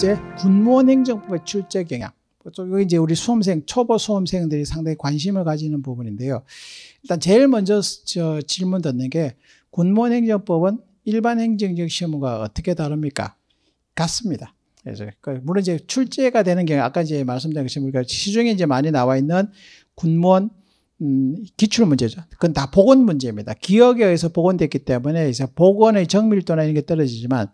번째, 군무원 행정법의 출제 경향. 이거 이제 우리 수험생, 초보 수험생들이 상당히 관심을 가지는 부분인데요. 일단 제일 먼저 저 질문 듣는 게 군무원 행정법은 일반 행정적 시험과 어떻게 다릅니까? 같습니다. 그래서 그 물론 이제 출제가 되는 경우 아까 이제 말씀드린 것처럼 우리가 시중에 이제 많이 나와 있는 군무원 음, 기출 문제죠. 그건 다 복원 문제입니다. 기억에 의해서 복원됐기 때문에 이제 복원의 정밀도나 이런 게 떨어지지만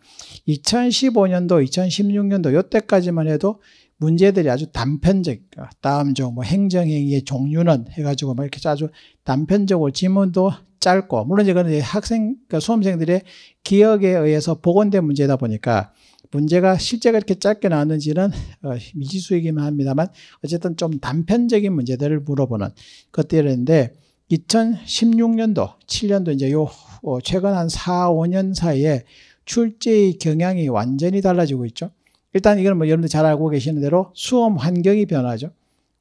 2015년도, 2016년도 요때까지만 해도 문제들이 아주 단편적, 다음 종뭐 행정행위의 종류는 해가지고 막 이렇게 아주 단편적으로 지문도 짧고, 물론 이제 그는 학생, 그러니까 수험생들의 기억에 의해서 복원된 문제다 보니까 문제가 실제가 이렇게 짧게 나왔는지는 어, 미지수이기만 합니다만 어쨌든 좀 단편적인 문제들을 물어보는 것들인데 2016년도, 7년도 이제 요 어, 최근 한 4, 5년 사이에 출제의 경향이 완전히 달라지고 있죠. 일단 이건 뭐 여러분들 잘 알고 계시는 대로 수험 환경이 변하죠.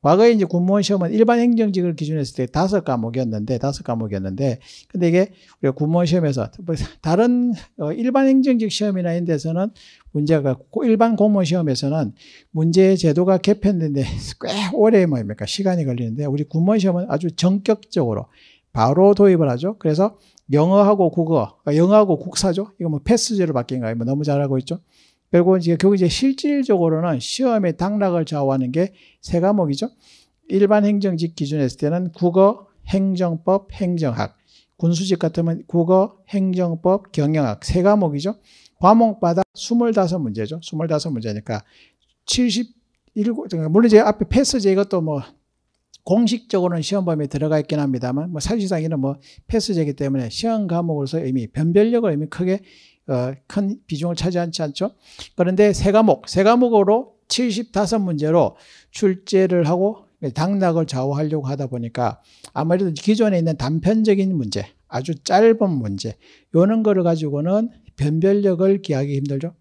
과거에 이제 군무원 시험은 일반 행정직을 기준 했을 때 다섯 과목이었는데, 다섯 과목이었는데, 근데 이게 우리가 군무원 시험에서, 다른 어, 일반 행정직 시험이나 이런 데서는 문제가, 일반 공무원 시험에서는 문제 의 제도가 개편되는데 꽤 오래 뭐입니까? 시간이 걸리는데, 우리 군무원 시험은 아주 전격적으로 바로 도입을 하죠. 그래서 영어하고 국어, 그러니까 영어하고 국사죠. 이거 뭐 패스제로 바뀐 거예요. 뭐 너무 잘하고 있죠. 결국은 이제 결국 이제 실질적으로는 시험의 당락을 좌우하는 게 세 과목이죠. 일반 행정직 기준했을 때는 국어, 행정법, 행정학. 군수직 같으면 국어, 행정법, 경영학 세 과목이죠. 과목마다 25문제죠. 25문제니까 70 물론 이제 앞에 패스제 이것도 뭐 공식적으로는 시험 범위에 들어가 있긴 합니다만 뭐 사실상 이는 뭐 패스제이기 때문에 시험 과목으로서 이미 변별력을 이미 크게 어, 큰 비중을 차지하지 않죠. 그런데 세 과목, 세 과목으로 75문제로 출제를 하고 당락을 좌우하려고 하다 보니까 아무래도 기존에 있는 단편적인 문제, 아주 짧은 문제, 요런 거를 가지고는 변별력을 기하기 힘들죠.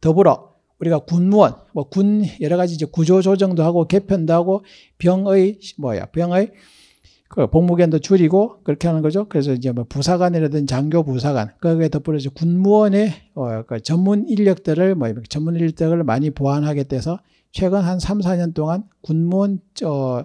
더불어 우리가 군무원, 뭐 군 여러 가지 이제 구조 조정도 하고 개편도 하고 병의 뭐야, 병의 그복무기간도 줄이고 그렇게 하는 거죠. 그래서 이제 뭐 부사관이라든지 장교 부사관 거기에 덧붙여서 군무원의 어, 그 전문 인력들을 뭐 전문 인력들을 많이 보완하게 돼서 최근 한 3, 4년 동안 군무원 어,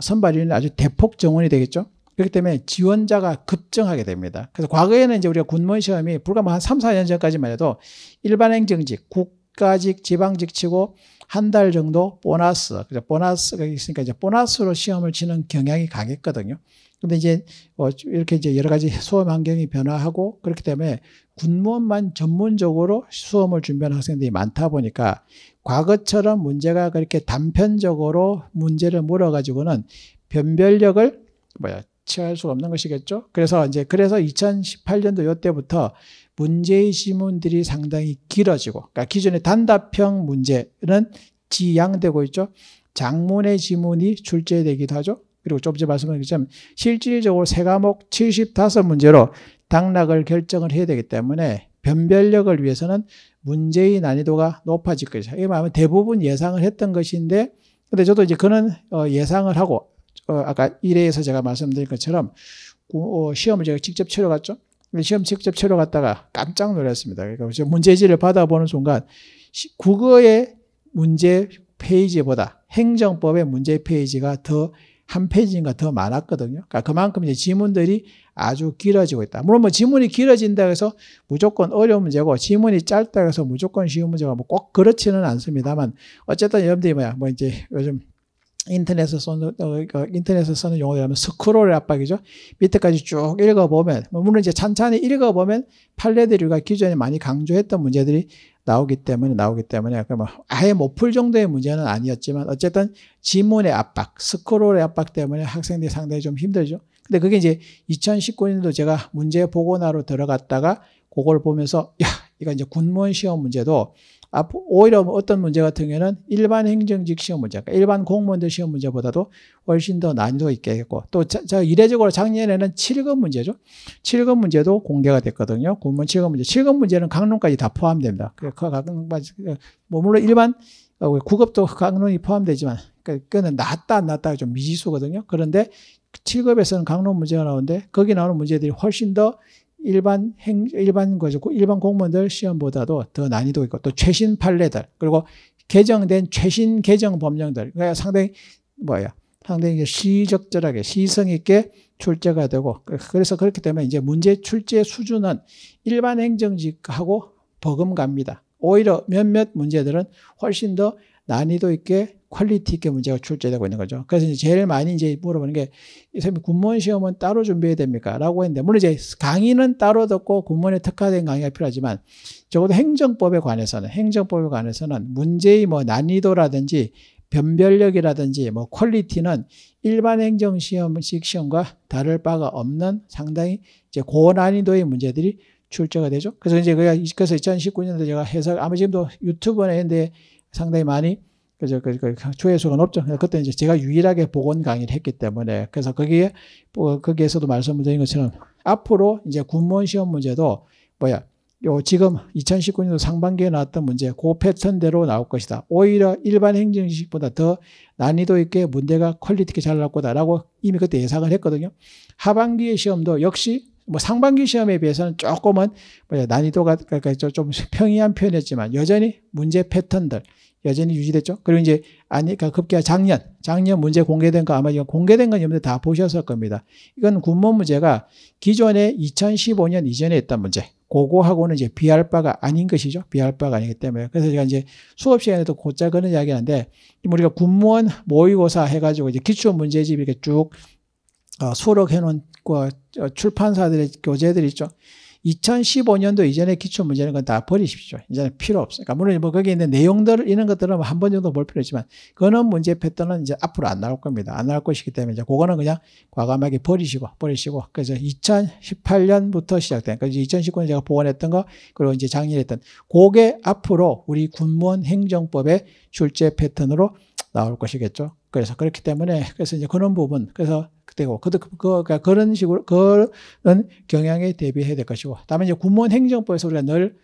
선발이 아주 대폭 정원이 되겠죠. 그렇기 때문에 지원자가 급증하게 됩니다. 그래서 과거에는 이제 우리가 군무원 시험이 불과 뭐 한 3, 4년 전까지만 해도 일반 행정직, 국가직, 지방직 치고 한달 정도 보너스, 그래서 그러니까 보너스가 있으니까 그러니까 이제 보너스로 시험을 치는 경향이 강했거든요. 근데 이제 어, 이렇게 이제 여러 가지 수험 환경이 변화하고 그렇기 때문에 군무원만 전문적으로 수험을 준비하는 학생들이 많다 보니까 과거처럼 문제가 그렇게 단편적으로 문제를 물어가지고는 변별력을 뭐야 취할 수가 없는 것이겠죠. 그래서 이제 그래서 2018년도 요때부터 문제의 지문들이 상당히 길어지고, 그러니까 기존의 단답형 문제는 지양되고 있죠. 장문의 지문이 출제되기도 하죠. 그리고 좀 전에 말씀드렸지만 실질적으로 세 과목 75문제로 당락을 결정을 해야 되기 때문에 변별력을 위해서는 문제의 난이도가 높아질 것이다. 이 말은 대부분 예상을 했던 것인데, 근데 저도 이제 그는 어, 예상을 하고 어, 아까 1회에서 제가 말씀드린 것처럼 어, 시험을 제가 직접 치러갔죠. 그 시험 직접 치러 갔다가 깜짝 놀랐습니다. 그러니까 문제지를 받아보는 순간 국어의 문제 페이지보다 행정법의 문제 페이지가 더 한 페이지인가 더 많았거든요. 그러니까 그만큼 이제 지문들이 아주 길어지고 있다. 물론 뭐 지문이 길어진다 해서 무조건 어려운 문제고 지문이 짧다 해서 무조건 쉬운 문제가 뭐 꼭 그렇지는 않습니다만 어쨌든 여러분들이 뭐야 뭐 이제 요즘 어, 그 인터넷에서 쓰는, 어, 인터넷에서 쓰는 용어라면 스크롤의 압박이죠. 밑에까지 쭉 읽어보면, 뭐 물론 이제 찬찬히 읽어보면 판례들과 기존에 많이 강조했던 문제들이 나오기 때문에, 나오기 때문에, 그러 뭐 아예 못 풀 정도의 문제는 아니었지만, 어쨌든 지문의 압박, 스크롤의 압박 때문에 학생들이 상당히 좀 힘들죠. 근데 그게 이제 2019년도 제가 문제 보고나로 들어갔다가, 그걸 보면서, 야, 이거 이제 군무원 시험 문제도 아, 오히려 어떤 문제 같은 경우에는 일반 행정직 시험 문제, 그러니까 일반 공무원들 시험 문제보다도 훨씬 더 난이도 있게 했고, 또 자, 자, 이례적으로 작년에는 7급 문제죠. 7급 문제도 공개가 됐거든요. 공무원 7급 문제. 7급 문제는 강론까지 다 포함됩니다. 그, 그 강론 뭐, 물론 일반, 9급도 어, 그 강론이 포함되지만, 그거는 낮다, 안낮다좀 미지수거든요. 그런데 7급에서는 강론 문제가 나오는데, 거기 나오는 문제들이 훨씬 더 일반 행, 일반 그 거죠. 일반 공무원들 시험보다도 더 난이도 있고 또 최신 판례들 그리고 개정된 최신 개정 법령들 그러니까 상당히 뭐야 상당히 시적절하게 시성 있게 출제가 되고 그, 그래서 그렇기 때문에 이제 문제 출제 수준은 일반 행정직하고 버금갑니다. 오히려 몇몇 문제들은 훨씬 더 난이도 있게 퀄리티 있게 문제가 출제되고 있는 거죠. 그래서 이제 제일 많이 이제 물어보는 게, 선생님, 군무 시험은 따로 준비해야 됩니까? 라고 했는데, 물론 이제 강의는 따로 듣고 군무에 특화된 강의가 필요하지만, 적어도 행정법에 관해서는, 행정법에 관해서는 문제의 뭐 난이도라든지 변별력이라든지 뭐 퀄리티는 일반 행정 시험식 시험과 다를 바가 없는 상당히 이제 고난이도의 문제들이 출제가 되죠. 그래서 이제 그래서 2019년도 제가 해석 아마 지금도 유튜브나 이런데 상당히 많이 그죠, 그 그, 조회수가 그 높죠. 그때 이제 제가 유일하게 보건 강의를 했기 때문에, 그래서 거기에, 뭐 거기에서도 말씀을 드린 것처럼, 앞으로 이제 군무 시험 문제도, 뭐야, 요 지금 2019년도 상반기에 나왔던 문제 그 패턴대로 나올 것이다. 오히려 일반 행정식보다 더 난이도 있게 문제가 퀄리티 있게 잘 나올 거다라고 이미 그때 예상을 했거든요. 하반기의 시험도 역시 뭐 상반기 시험에 비해서는 조금은 뭐 난이도가 그러니까 좀 평이한 편이었지만 여전히 문제 패턴들 여전히 유지됐죠. 그리고 이제 아니 그니까 급기야 작년 작년 문제 공개된 거 아마 이거 공개된 건 여러분들 다 보셨을 겁니다. 이건 군문 문제가 기존에 2015년 이전에 했던 문제 고거하고는 이제 비할 바가 아닌 것이죠. 비할 바가 아니기 때문에. 그래서 제가 이제 수업 시간에도 곧자 그런 이야기 하는데, 우리가 군무원 모의고사 해가지고 이제 기출 문제집 이렇게 쭉 어, 수록해놓은 어, 출판사들의 교재들이 있죠. 2015년도 이전에기초 문제는 건다 버리십시오. 이제는 필요 없으니까. 그러니까 물론 뭐 거기에 있는 내용들, 이런 것들은 뭐 한번 정도 볼 필요 있지만, 그거는 문제 패턴은 이제 앞으로 안 나올 겁니다. 안 나올 것이기 때문에 이제 그거는 그냥 과감하게 버리시고, 버리시고. 그래서 2018년부터 시작된, 그래서 2019년 제가 보완했던 거, 그리고 이제 작년에 했던, 그게 앞으로 우리 군무원 행정법의 출제 패턴으로 나올 것이겠죠. 그래서 그렇기 때문에, 그래서 이제 그런 부분, 그래서 되고 그도 그, 그, 그러니까 그런 식으로 그런 경향에 대비해야 될 것이고 다음에 이제 군무원 행정법에서 우리가 늘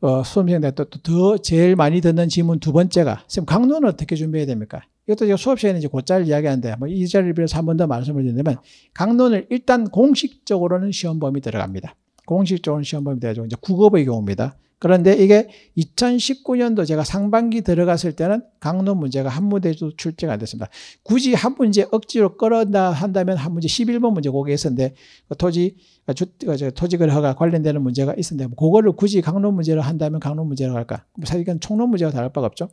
어, 수험생들한 또더 제일 많이 듣는 질문 두 번째가 지금 강론은 어떻게 준비해야 됩니까? 이것도 제가 수업 시간에 이제 곧잘 이야기하는데 뭐이 자리를 빌어서 한 번 더 말씀을 드리면 강론을 일단 공식적으로는 시험 범위 들어갑니다. 공식적으로는 시험 범위 들어가고 이제 국어의 경우입니다. 그런데 이게 2019년도 제가 상반기 들어갔을 때는 강론 문제가 한 문제도 출제가 안 됐습니다. 굳이 한 문제 억지로 끌어다 한다면 한 문제 11번 문제 거기에 있었는데 그 토지 그 주, 그 토지거래 허가 관련되는 문제가 있었는데 뭐 그거를 굳이 강론 문제로 한다면 강론 문제로 할까? 뭐 사실 이건 총론 문제와 다를 바가 없죠.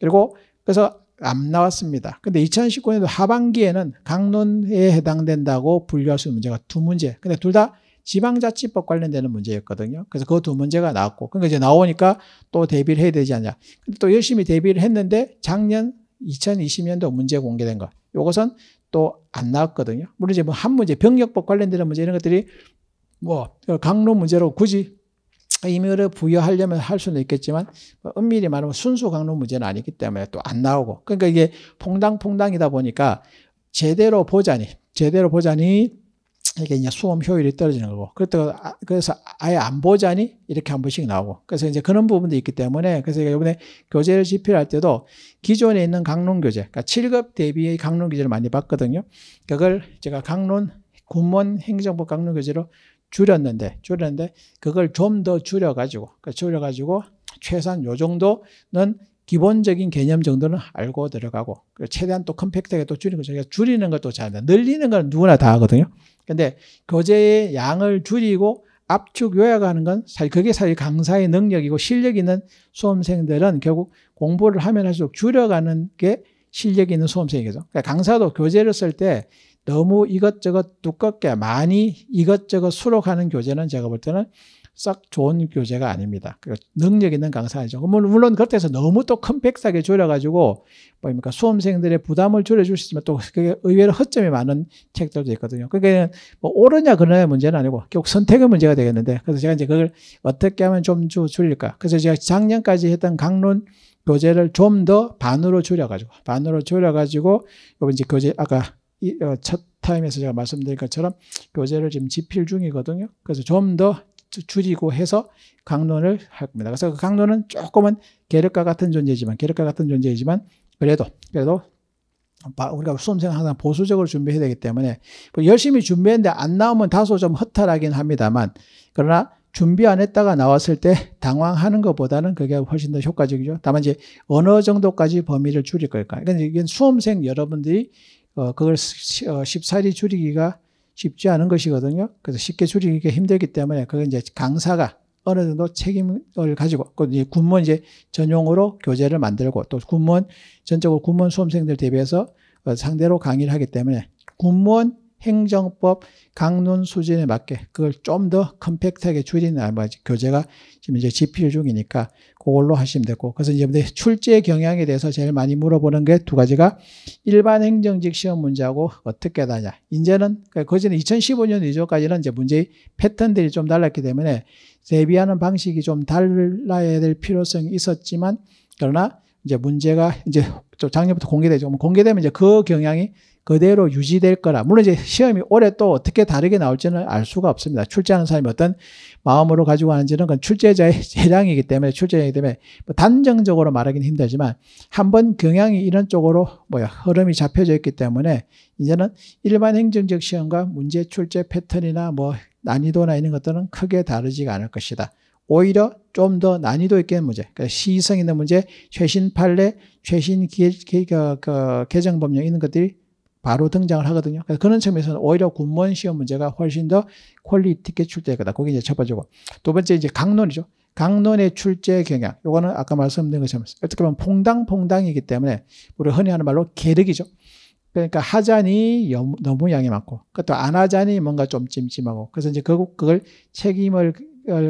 그리고 그래서 안 나왔습니다. 근데 2019년도 하반기에는 강론에 해당된다고 분류할 수 있는 문제가 두 문제. 근데 둘다 지방자치법 관련되는 문제였거든요. 그래서 그 두 문제가 나왔고, 그러니까 이제 나오니까 또 대비를 해야 되지 않냐. 근데 또 열심히 대비를 했는데 작년 2020년도 문제 공개된 것. 요것은 또 안 나왔거든요. 물론 이제 뭐 한 문제, 병역법 관련되는 문제 이런 것들이 뭐 강론 문제로 굳이 의를 부여하려면 할 수는 있겠지만 은밀히 뭐 말하면 순수 강론 문제는 아니기 때문에 또 안 나오고 그러니까 이게 퐁당퐁당이다 보니까 제대로 보자니 제대로 보자니 이게 이제 수험 효율이 떨어지는 거고. 그렇다고, 아, 그래서 아예 안 보자니? 이렇게 한 번씩 나오고. 그래서 이제 그런 부분도 있기 때문에, 그래서 이번에 교재를 집필할 때도 기존에 있는 강론 교재, 그러니까 7급 대비의 강론 교재를 많이 봤거든요. 그걸 제가 강론, 군문 행정법 강론 교재로 줄였는데, 줄였는데, 그걸 좀 더 줄여가지고, 그러니까 줄여가지고, 최소한 요 정도는 기본적인 개념 정도는 알고 들어가고 최대한 또 컴팩트하게 또줄이는저희 줄이는 것도 잘한다. 늘리는 건 누구나 다 하거든요. 근데 교재의 양을 줄이고 압축 요약하는 건 사실 그게 사실 강사의 능력이고 실력 있는 수험생들은 결국 공부를 하면 할수록 줄여가는 게 실력 있는 수험생이겠죠. 그러니까 강사도 교재를 쓸때 너무 이것저것 두껍게 많이 이것저것 수록하는 교재는 제가 볼 때는 썩 좋은 교재가 아닙니다. 능력 있는 강사 아니죠. 물론 그때서 너무 또 컴팩트하게 줄여가지고 뭡니까 수험생들의 부담을 줄여줄 수 있지만 또 그게 의외로 허점이 많은 책들도 있거든요. 그게 뭐 옳으냐 그러냐의 문제는 아니고 결국 선택의 문제가 되겠는데 그래서 제가 이제 그걸 어떻게 하면 좀 줄일까. 그래서 제가 작년까지 했던 강론 교재를 좀 더 반으로 줄여가지고 반으로 줄여가지고 이제 교재 아까 어, 첫 타임에서 제가 말씀드린 것처럼 교재를 그 지금 집필 중이거든요. 그래서 좀 더 줄이고 해서 강론을 할 겁니다. 그래서 그 강론은 조금은 계력과 같은 존재지만 계력과 같은 존재이지만 그래도 그래도 우리가 수험생 항상 보수적으로 준비해야 되기 때문에 뭐 열심히 준비했는데 안 나오면 다소 좀 허탈하긴 합니다만 그러나 준비 안 했다가 나왔을 때 당황하는 것보다는 그게 훨씬 더 효과적이죠. 다만 이제 어느 정도까지 범위를 줄일 걸까. 그러니까 이건 수험생 여러분들이 어, 그걸 14일이 어, 줄이기가 쉽지 않은 것이거든요. 그래서 쉽게 줄이기가 힘들기 때문에 그걸 이제 강사가 어느 정도 책임을 가지고 그 이제 군무원 이제 전용으로 교재를 만들고 또 군무원 전적으로 군무원 수험생들 대비해서 어, 상대로 강의를 하기 때문에 군무원 행정법 강론 수준에 맞게 그걸 좀 더 컴팩트하게 줄이는 아버지 교재가 지금 이제 집필 중이니까 그걸로 하시면 되고 그래서 이제 출제 경향에 대해서 제일 많이 물어보는 게 두 가지가 일반 행정직 시험 문제하고 어떻게 다냐 이제는 거기는 그러니까 2015년 그 이전까지는 이제 문제의 패턴들이 좀 달랐기 때문에 대비하는 방식이 좀 달라야 될 필요성이 있었지만 그러나 이제 문제가 이제 좀 작년부터 공개되죠. 공개되면 이제 그 경향이 그대로 유지될 거라. 물론 이제 시험이 올해 또 어떻게 다르게 나올지는 알 수가 없습니다. 출제하는 사람이 어떤 마음으로 가지고 하는지는 그 출제자의 재량이기 때문에 출제자이기 때문에 뭐 단정적으로 말하기는 힘들지만 한번 경향이 이런 쪽으로 뭐야 흐름이 잡혀져 있기 때문에 이제는 일반 행정적 시험과 문제 출제 패턴이나 뭐 난이도나 이런 것들은 크게 다르지가 않을 것이다. 오히려 좀 더 난이도 있게 문제, 그러니까 시의성 있는 문제, 최신 판례, 최신 개, 개, 개, 개 법령 이런 것들이 바로 등장을 하거든요. 그래서 그런 측면에서는 오히려 군무원 시험 문제가 훨씬 더 퀄리티 있게 출제될 거다. 그게 이제 첫 번째고. 두 번째 이제 강론이죠. 강론의 출제 경향. 요거는 아까 말씀드린 것처럼 어떻게 보면 퐁당퐁당이기 때문에 우리 흔히 하는 말로 계륵이죠. 그러니까 하자니 너무 양이 많고 그것도 안 하자니 뭔가 좀 찜찜하고 그래서 이제 그, 그걸 책임을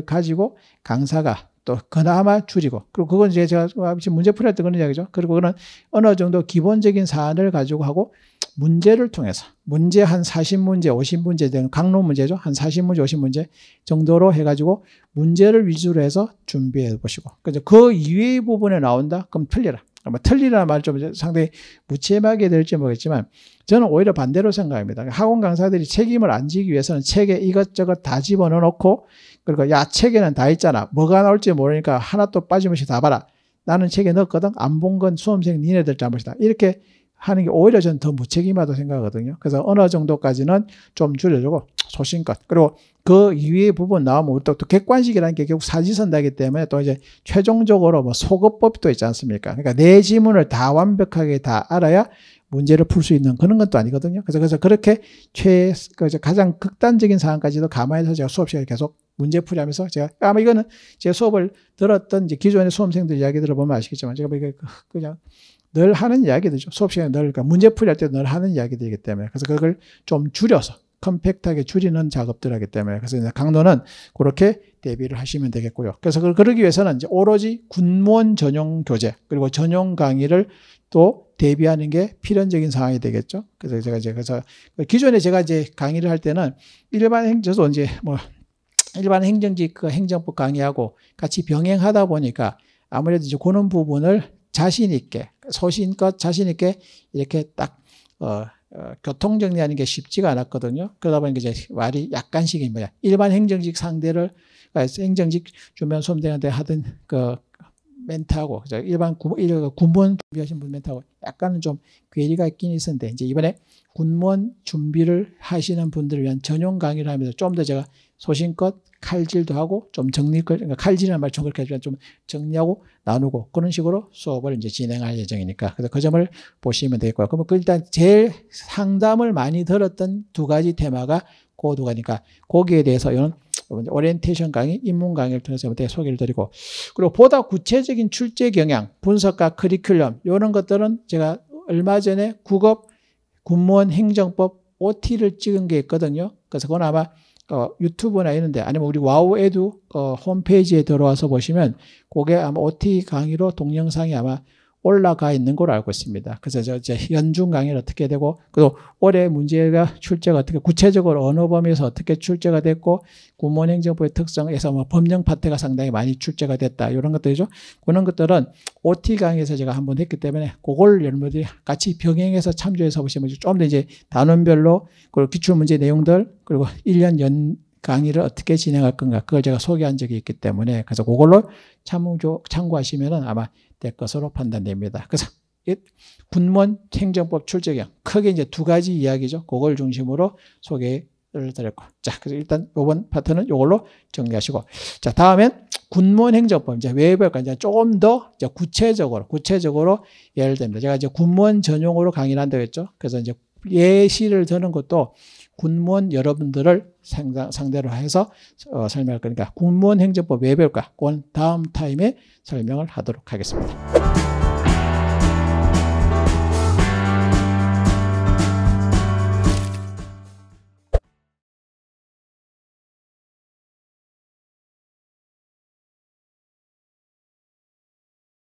가지고 강사가 또 그나마 줄이고 그리고 그건 이제 제가 지금 문제 풀어야 되는 이야기죠. 그리고 그는 어느 정도 기본적인 사안을 가지고 하고 문제를 통해서 문제 한 40문제, 50문제 되는 강론 문제죠. 한 40문제, 50문제 정도로 해가지고 문제를 위주로 해서 준비해 보시고 그 이외의 부분에 나온다? 그럼 틀리라. 아마 틀리라는 말좀 상당히 무책하게 임 될지 모르겠지만 저는 오히려 반대로 생각합니다. 학원 강사들이 책임을 안 지기 위해서는 책에 이것저것 다 집어넣어 놓고 그리고 야 책에는 다 있잖아. 뭐가 나올지 모르니까 하나 또 빠짐없이 다 봐라. 나는 책에 넣었거든. 안 본 건 수험생 니네들 잘못이다. 이렇게 하는 게 오히려 저는 더 무책임하다고 생각하거든요. 그래서 어느 정도까지는 좀 줄여주고 소신껏. 그리고 그 이외의 부분 나오면 우리 또, 또 객관식이라는 게 결국 사지선다기 때문에 또 이제 최종적으로 뭐소급법도 있지 않습니까? 그러니까 내 지문을 다 완벽하게 다 알아야 문제를 풀 수 있는 그런 것도 아니거든요. 그래서 그래서 그렇게 최그 가장 극단적인 상황까지도 감안해서 제가 수업 시간에 계속 문제 풀이하면서 제가 아마 이거는 제 수업을 들었던 이제 기존의 수험생들 이야기 들어보면 아시겠지만 제가 뭐 그, 그냥 늘 하는 이야기들이죠. 수업 시간에 늘, 그러니까 문제 풀이할 때 늘 하는 이야기들이기 때문에. 그래서 그걸 좀 줄여서, 컴팩트하게 줄이는 작업들 하기 때문에. 그래서 강도는 그렇게 대비를 하시면 되겠고요. 그래서 그걸 그러기 위해서는 이제 오로지 군무원 전용 교재, 그리고 전용 강의를 또 대비하는 게 필연적인 상황이 되겠죠. 그래서 제가 이제, 그래서 그 기존에 제가 이제 강의를 할 때는 일반 행정도 이제 뭐, 일반 행정직 그 행정법 강의하고 같이 병행하다 보니까 아무래도 이제 그런 부분을 자신 있게 소신껏 자신 있게 이렇게 딱 어, 어, 교통 정리하는 게 쉽지가 않았거든요. 그러다 보니까 이제 말이 약간씩 뭐야 일반 행정직 상대를 그러니까 행정직 주변 선대한테 하던 그 멘트하고 그죠? 일반 군, 군무원 준비하신 분 멘트하고 약간은 좀 괴리가 있긴 있었는데 이제 이번에 군무원 준비를 하시는 분들을 위한 전용 강의를 하면서 좀 더 제가 소신껏 칼질도 하고 좀 정리 그러니까 칼질이란 말 좀 그렇게 하지좀 정리하고 나누고 그런 식으로 수업을 이제 진행할 예정이니까 그래서 그 점을 보시면 되겠고요. 그러면 그 일단 제일 상담을 많이 들었던 두 가지 테마가 고두가니까 거기에 대해서 이런 오리엔테이션 강의, 인문 강의를 통해서 뭐 소개를 드리고 그리고 보다 구체적인 출제 경향, 분석과 커리큘럼 이런 것들은 제가 얼마 전에 국업 군무원 행정법 OT를 찍은 게 있거든요. 그래서 그건 아마 어, 유튜브나 이런데 아니면 우리 와우 에도 어, 홈페이지에 들어와서 보시면 그게 아마 OT 강의로 동영상이 아마 올라가 있는 걸로 알고 있습니다. 그래서 저, 저 연중 강의를 어떻게 되고 그리고 올해 문제가 출제가 어떻게 구체적으로 어느 범위에서 어떻게 출제가 됐고 구몬행정부의 특성에서 뭐 법령 파트가 상당히 많이 출제가 됐다 이런 것들이죠. 그런 것들은 OT 강의에서 제가 한 번 했기 때문에 그걸 여러분들이 같이 병행해서 참조해서 보시면 좀 더 이제 단원별로 그리고 기출문제 내용들 그리고 1년 연 강의를 어떻게 진행할 건가 그걸 제가 소개한 적이 있기 때문에 그래서 그걸로 참조 참고하시면은 아마 될 것으로 판단됩니다. 그래서 군무원 행정법 출제경 크게 이제 두 가지 이야기죠. 그걸 중심으로 소개를 드렸고 자 그래서 일단 요번 파트는 요걸로 정리하시고 자 다음엔 군무원 행정법 이제 왜 볼까 이제 조금 더 이제 구체적으로 구체적으로 예를 듭니다. 제가 이제 군무원 전용으로 강의를 한다고 했죠. 그래서 이제 예시를 드는 것도 군무원 여러분들을 상대로 해서 어, 설명할 거니까 군무원 행정법 외별과 권 다음 타임에 설명을 하도록 하겠습니다.